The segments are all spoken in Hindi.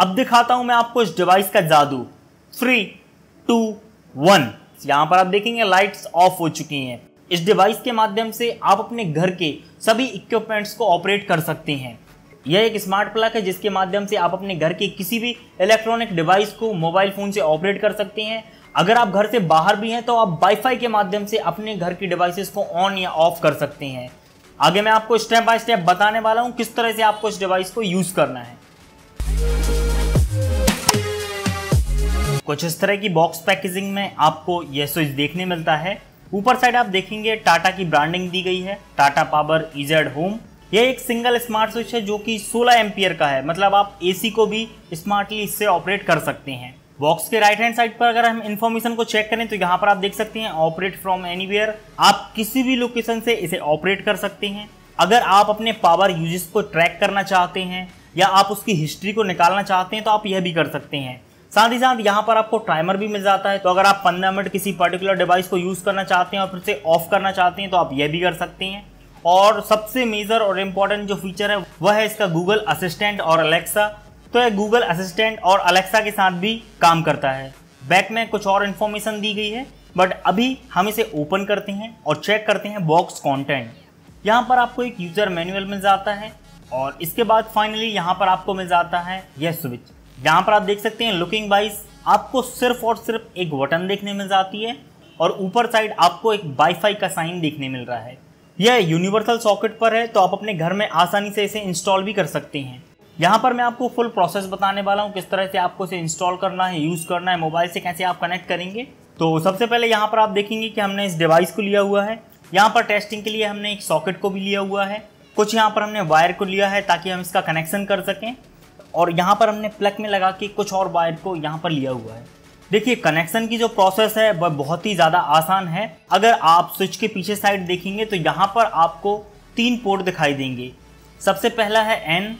अब दिखाता हूं मैं आपको इस डिवाइस का जादू थ्री टू वन यहां पर आप देखेंगे लाइट्स ऑफ हो चुकी हैं इस डिवाइस के माध्यम से आप अपने घर के सभी इक्विपमेंट्स को ऑपरेट कर सकते हैं यह एक स्मार्ट प्लग है जिसके माध्यम से आप अपने घर के किसी भी इलेक्ट्रॉनिक डिवाइस को मोबाइल फ़ोन से ऑपरेट कर सकते हैं अगर आप घर से बाहर भी हैं तो आप वाईफाई के माध्यम से अपने घर की डिवाइसेस को ऑन या ऑफ कर सकते हैं आगे मैं आपको स्टेप बाय स्टेप बताने वाला हूँ किस तरह से आपको इस डिवाइस को यूज़ करना है कुछ इस तरह की बॉक्स पैकेजिंग में आपको यह स्विच देखने मिलता है ऊपर साइड आप देखेंगे टाटा की ब्रांडिंग दी गई है टाटा पावर इजेड होम यह एक सिंगल स्मार्ट स्विच है जो कि 16 एम्पियर का है मतलब आप एसी को भी स्मार्टली इससे ऑपरेट कर सकते हैं बॉक्स के राइट हैंड साइड पर अगर हम इन्फॉर्मेशन को चेक करें तो यहाँ पर आप देख सकते हैं ऑपरेट फ्रॉम एनीवेयर आप किसी भी लोकेशन से इसे ऑपरेट कर सकते हैं अगर आप अपने पावर यूजेस को ट्रैक करना चाहते हैं या आप उसकी हिस्ट्री को निकालना चाहते हैं तो आप यह भी कर सकते हैं साथ ही साथ यहाँ पर आपको टाइमर भी मिल जाता है तो अगर आप पंद्रह मिनट किसी पर्टिकुलर डिवाइस को यूज़ करना चाहते हैं और फिर से ऑफ करना चाहते हैं तो आप यह भी कर सकते हैं और सबसे मेजर और इम्पॉर्टेंट जो फीचर है वह है इसका गूगल असिस्टेंट और अलेक्सा तो यह गूगल असिस्टेंट और अलेक्सा के साथ भी काम करता है बैक में कुछ और इन्फॉर्मेशन दी गई है बट अभी हम इसे ओपन करते हैं और चेक करते हैं बॉक्स कॉन्टेंट यहाँ पर आपको एक यूज़र मैनुअल मिल जाता है और इसके बाद फाइनली यहाँ पर आपको मिल जाता है यह स्विच यहाँ पर आप देख सकते हैं लुकिंग वाइज आपको सिर्फ और सिर्फ एक बटन देखने मिल जाती है और ऊपर साइड आपको एक वाईफाई का साइन देखने मिल रहा है यह यूनिवर्सल सॉकेट पर है तो आप अपने घर में आसानी से इसे इंस्टॉल भी कर सकते हैं यहाँ पर मैं आपको फुल प्रोसेस बताने वाला हूँ किस तरह से आपको इसे इंस्टॉल करना है यूज़ करना है मोबाइल से कैसे आप कनेक्ट करेंगे तो सबसे पहले यहाँ पर आप देखेंगे कि हमने इस डिवाइस को लिया हुआ है यहाँ पर टेस्टिंग के लिए हमने एक सॉकेट को भी लिया हुआ है कुछ यहाँ पर हमने वायर को लिया है ताकि हम इसका कनेक्शन कर सकें और यहाँ पर हमने प्लग में लगा के कुछ और वायर को यहाँ पर लिया हुआ है देखिए कनेक्शन की जो प्रोसेस है वह बहुत ही ज़्यादा आसान है अगर आप स्विच के पीछे साइड देखेंगे तो यहाँ पर आपको तीन पोर्ट दिखाई देंगे सबसे पहला है एन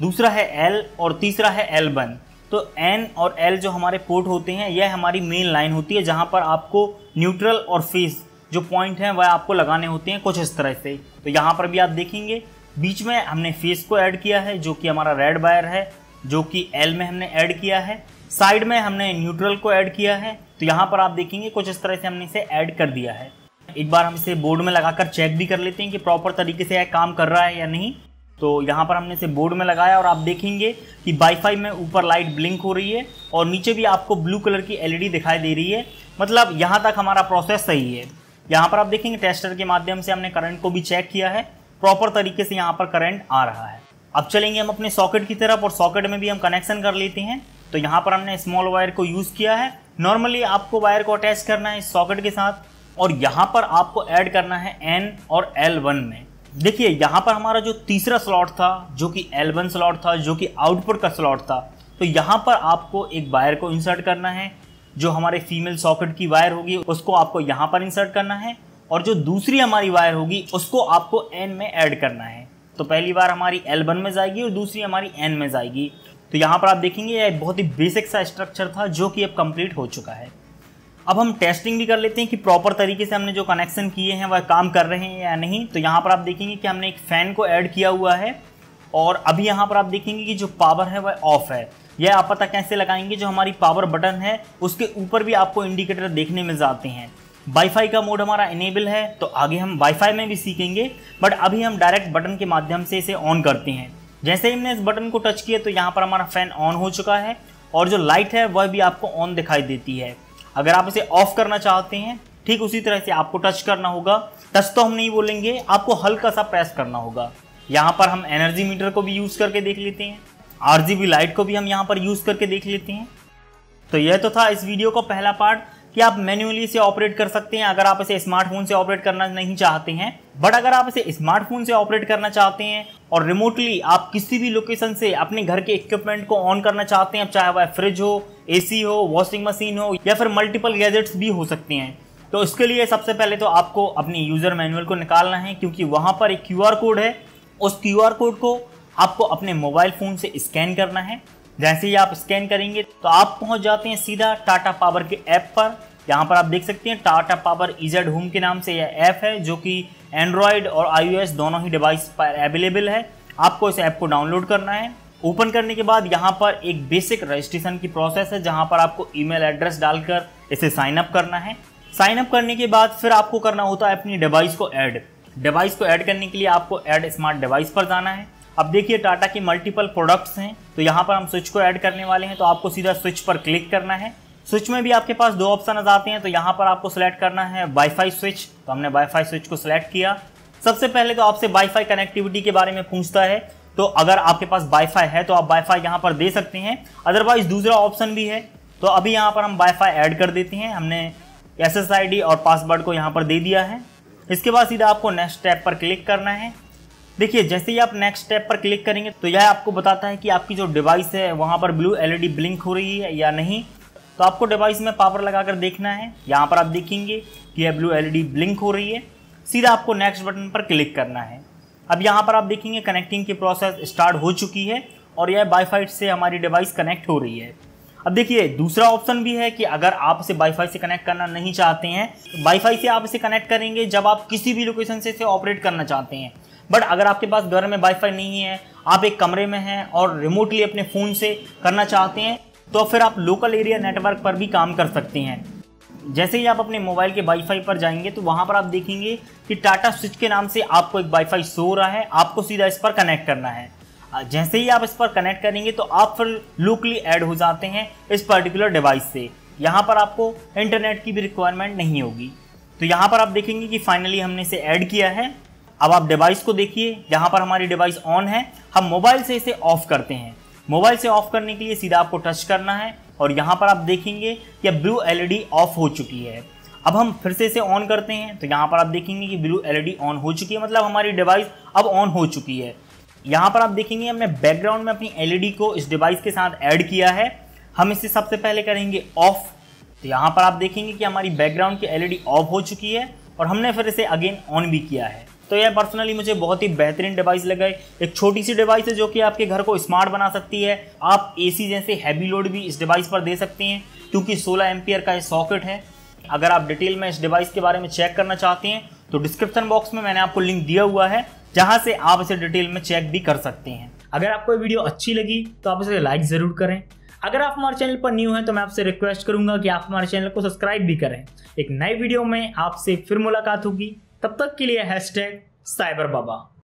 दूसरा है एल और तीसरा है एल वन तो एन और एल जो हमारे पोर्ट होते हैं यह हमारी मेन लाइन होती है जहाँ पर आपको न्यूट्रल और फेस जो पॉइंट हैं वह आपको लगाने होते हैं कुछ इस तरह से तो यहाँ पर भी आप देखेंगे बीच में हमने फेस को ऐड किया है जो कि हमारा रेड वायर है जो कि एल में हमने ऐड किया है साइड में हमने न्यूट्रल को ऐड किया है तो यहाँ पर आप देखेंगे कुछ इस तरह से हमने इसे ऐड कर दिया है एक बार हम इसे बोर्ड में लगाकर चेक भी कर लेते हैं कि प्रॉपर तरीके से यह काम कर रहा है या नहीं तो यहाँ पर हमने इसे बोर्ड में लगाया और आप देखेंगे कि वाईफाई में ऊपर लाइट ब्लिंक हो रही है और नीचे भी आपको ब्लू कलर की एल दिखाई दे रही है मतलब यहाँ तक हमारा प्रोसेस सही है यहाँ पर आप देखेंगे टेस्टर के माध्यम से हमने करंट को भी चेक किया है प्रॉपर तरीके से यहाँ पर करंट आ रहा है अब चलेंगे हम अपने सॉकेट की तरफ और सॉकेट में भी हम कनेक्शन कर लेते हैं तो यहाँ पर हमने स्मॉल वायर को यूज़ किया है नॉर्मली आपको वायर को अटैच करना है इस सॉकेट के साथ और यहाँ पर आपको ऐड करना है एन और एल वन में देखिए यहाँ पर हमारा जो तीसरा स्लॉट था जो कि एल वन स्लॉट था जो कि आउटपुट का स्लॉट था तो यहाँ पर आपको एक वायर को इंसर्ट करना है जो हमारे फीमेल सॉकेट की वायर होगी उसको आपको यहाँ पर इंसर्ट करना है और जो दूसरी हमारी वायर होगी उसको आपको एन में ऐड करना है तो पहली बार हमारी एल वन में जाएगी और दूसरी हमारी एन में जाएगी तो यहाँ पर आप देखेंगे यह बहुत ही बेसिक सा स्ट्रक्चर था जो कि अब कंप्लीट हो चुका है अब हम टेस्टिंग भी कर लेते हैं कि प्रॉपर तरीके से हमने जो कनेक्शन किए हैं वह काम कर रहे हैं या नहीं तो यहाँ पर आप देखेंगे कि हमने एक फ़ैन को ऐड किया हुआ है और अभी यहाँ पर आप देखेंगे कि जो पावर है वह ऑफ़ है यह आप पता कैसे लगाएंगे जो हमारी पावर बटन है उसके ऊपर भी आपको इंडिकेटर देखने में जाते हैं वाईफाई का मोड हमारा इनेबल है तो आगे हम वाईफाई में भी सीखेंगे बट अभी हम डायरेक्ट बटन के माध्यम से इसे ऑन करते हैं जैसे ही हमने इस बटन को टच किया तो यहाँ पर हमारा फ़ैन ऑन हो चुका है और जो लाइट है वह भी आपको ऑन दिखाई देती है अगर आप इसे ऑफ करना चाहते हैं ठीक उसी तरह से आपको टच करना होगा टच तो हम नहीं बोलेंगे आपको हल्का सा प्रेस करना होगा यहाँ पर हम एनर्जी मीटर को भी यूज़ करके देख लेते हैं आर लाइट को भी हम यहाँ पर यूज़ करके देख लेते हैं तो यह तो था इस वीडियो का पहला पार्ट कि आप मैन्युअली इसे ऑपरेट कर सकते हैं अगर आप इसे स्मार्टफोन से ऑपरेट करना नहीं चाहते हैं बट अगर आप इसे स्मार्टफोन से ऑपरेट करना चाहते हैं और रिमोटली आप किसी भी लोकेशन से अपने घर के इक्विपमेंट को ऑन करना चाहते हैं चाहे वह फ्रिज हो ए हो वॉशिंग मशीन हो या फिर मल्टीपल गैजेट्स भी हो सकते हैं तो इसके लिए सबसे पहले तो आपको अपनी यूज़र मैनुअल को निकालना है क्योंकि वहाँ पर एक क्यू कोड है उस क्यू कोड को आपको अपने मोबाइल फ़ोन से स्कैन करना है जैसे ही आप स्कैन करेंगे तो आप पहुंच जाते हैं सीधा टाटा पावर के ऐप पर यहाँ पर आप देख सकते हैं टाटा पावर इजेड होम के नाम से यह ऐप है जो कि एंड्रॉयड और आईओएस दोनों ही डिवाइस पर अवेलेबल है आपको इस ऐप को डाउनलोड करना है ओपन करने के बाद यहाँ पर एक बेसिक रजिस्ट्रेशन की प्रोसेस है जहाँ पर आपको ईमेल एड्रेस डालकर इसे साइन अप करना है साइन अप करने के बाद फिर आपको करना होता है अपनी डिवाइस को ऐड डिवाइस को ऐड करने के लिए आपको ऐड स्मार्ट डिवाइस पर जाना है अब देखिए टाटा की मल्टीपल प्रोडक्ट्स हैं तो यहाँ पर हम स्विच को ऐड करने वाले हैं तो आपको सीधा स्विच पर क्लिक करना है स्विच में भी आपके पास दो ऑप्शन आ जाते हैं तो यहाँ पर आपको सिलेक्ट करना है वाईफाई स्विच तो हमने वाईफाई स्विच को सिलेक्ट किया सबसे पहले तो आपसे वाईफाई कनेक्टिविटी के बारे में पूछता है तो अगर आपके पास वाईफाई है तो आप वाईफाई यहाँ पर दे सकते हैं अदरवाइज दूसरा ऑप्शन भी है तो अभी यहाँ पर हम वाईफाई ऐड कर देते हैं हमने एस और पासवर्ड को यहाँ पर दे दिया है इसके बाद सीधा आपको नेक्स्ट टैप पर क्लिक करना है देखिए जैसे ही आप नेक्स्ट स्टेप पर क्लिक करेंगे तो यह आपको बताता है कि आपकी जो डिवाइस है वहाँ पर ब्लू एलईडी ब्लिंक हो रही है या नहीं तो आपको डिवाइस में पावर लगाकर देखना है यहाँ पर आप देखेंगे कि यह ब्लू एलईडी ब्लिंक हो रही है सीधा आपको नेक्स्ट बटन पर क्लिक करना है अब यहाँ पर आप देखेंगे कनेक्टिंग की प्रोसेस स्टार्ट हो चुकी है और यह वाईफाई से हमारी डिवाइस कनेक्ट हो रही है अब देखिए दूसरा ऑप्शन भी है कि अगर आप इसे वाईफाई से कनेक्ट करना नहीं चाहते हैं तो वाईफाई से आप इसे कनेक्ट करेंगे जब आप किसी भी लोकेशन से इसे ऑपरेट करना चाहते हैं बट अगर आपके पास घर में वाईफाई नहीं है आप एक कमरे में हैं और रिमोटली अपने फ़ोन से करना चाहते हैं तो फिर आप लोकल एरिया नेटवर्क पर भी काम कर सकते हैं जैसे ही आप अपने मोबाइल के वाईफाई पर जाएंगे तो वहाँ पर आप देखेंगे कि टाटा स्विच के नाम से आपको एक वाईफाई शो हो रहा है आपको सीधा इस पर कनेक्ट करना है जैसे ही आप इस पर कनेक्ट करेंगे तो आप फिर लोकली ऐड हो जाते हैं इस पर्टिकुलर डिवाइस से यहाँ पर आपको इंटरनेट की भी रिक्वायरमेंट नहीं होगी तो यहाँ पर आप देखेंगे कि फाइनली हमने इसे ऐड किया है अब आप डिवाइस को देखिए यहाँ पर हमारी डिवाइस ऑन है हम मोबाइल से इसे ऑफ करते हैं मोबाइल से ऑफ करने के लिए सीधा आपको टच करना है और यहाँ पर आप देखेंगे कि अब ब्लू एलईडी ऑफ हो चुकी है अब हम फिर से इसे ऑन करते हैं तो यहाँ पर आप देखेंगे कि ब्लू एलईडी ऑन हो चुकी है मतलब हमारी डिवाइस अब ऑन हो चुकी है यहाँ पर आप देखेंगे हमने बैकग्राउंड में अपनी एलईडी e को इस डिवाइस के साथ ऐड किया है हम इसे सबसे पहले करेंगे ऑफ तो यहाँ पर आप देखेंगे कि हमारी बैकग्राउंड की एलईडी ऑफ e हो चुकी है और हमने फिर इसे अगेन ऑन भी किया है तो यह पर्सनली मुझे बहुत ही बेहतरीन डिवाइस लगा है एक छोटी सी डिवाइस है जो कि आपके घर को स्मार्ट बना सकती है आप एसी जैसे हैवी लोड भी इस डिवाइस पर दे सकते हैं क्योंकि 16 एम्पियर का यह सॉकेट है अगर आप डिटेल में इस डिवाइस के बारे में चेक करना चाहते हैं तो डिस्क्रिप्शन बॉक्स में मैंने आपको लिंक दिया हुआ है जहाँ से आप इसे डिटेल में चेक भी कर सकते हैं अगर आपको ये वीडियो अच्छी लगी तो आप इसे लाइक ज़रूर करें अगर आप हमारे चैनल पर न्यू हैं तो मैं आपसे रिक्वेस्ट करूंगा कि आप हमारे चैनल को सब्सक्राइब भी करें एक नए वीडियो में आपसे फिर मुलाकात होगी तब तक के लिए हैशटैग साइबर बाबा